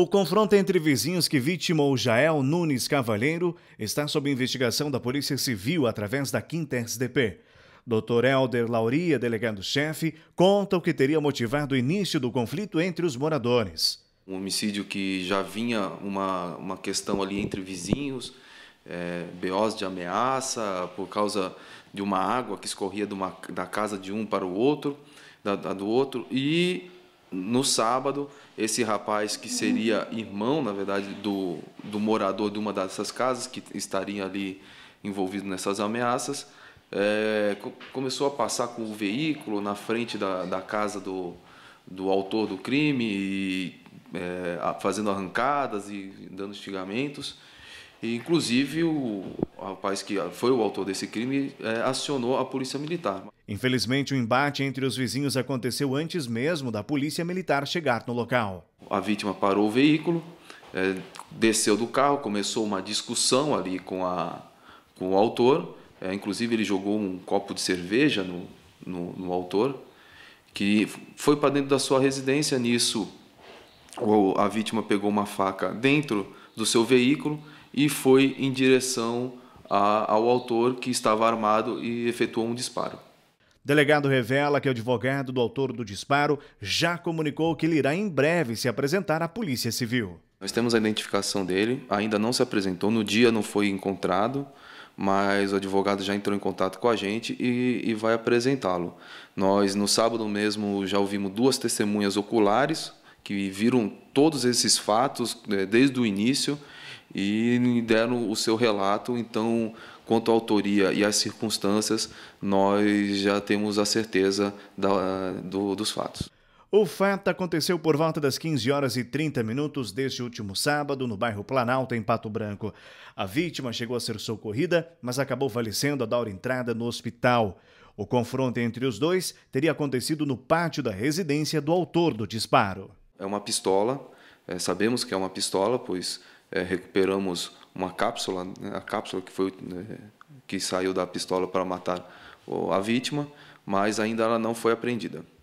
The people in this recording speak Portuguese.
O confronto entre vizinhos que vitimou Jael Nunes Cavalheiro está sob investigação da Polícia Civil através da 5 SDP. Dr. Helder Lauria, é delegado-chefe, conta o que teria motivado o início do conflito entre os moradores. Um homicídio que já vinha uma, uma questão ali entre vizinhos, é, BOs de ameaça, por causa de uma água que escorria uma, da casa de um para o outro, da, da do outro, e no sábado, esse rapaz que seria irmão, na verdade, do, do morador de uma dessas casas que estaria ali envolvido nessas ameaças, é, começou a passar com o veículo na frente da, da casa do, do autor do crime, e, é, fazendo arrancadas e dando instigamentos. E, inclusive, o rapaz que foi o autor desse crime é, acionou a polícia militar. Infelizmente, o embate entre os vizinhos aconteceu antes mesmo da polícia militar chegar no local. A vítima parou o veículo, é, desceu do carro, começou uma discussão ali com, a, com o autor. É, inclusive, ele jogou um copo de cerveja no, no, no autor, que foi para dentro da sua residência. Nisso, a vítima pegou uma faca dentro do seu veículo e foi em direção a, ao autor que estava armado e efetuou um disparo. Delegado revela que o advogado do autor do disparo já comunicou que ele irá em breve se apresentar à Polícia Civil. Nós temos a identificação dele, ainda não se apresentou, no dia não foi encontrado, mas o advogado já entrou em contato com a gente e, e vai apresentá-lo. Nós, no sábado mesmo, já ouvimos duas testemunhas oculares que viram todos esses fatos né, desde o início e deram o seu relato. Então, quanto à autoria e às circunstâncias, nós já temos a certeza da, do, dos fatos. O fato aconteceu por volta das 15 horas e 30 minutos deste último sábado, no bairro Planalto, em Pato Branco. A vítima chegou a ser socorrida, mas acabou falecendo ao dar entrada no hospital. O confronto entre os dois teria acontecido no pátio da residência do autor do disparo. É uma pistola, é, sabemos que é uma pistola, pois é, recuperamos uma cápsula, né, a cápsula que foi né, que saiu da pistola para matar a vítima, mas ainda ela não foi apreendida.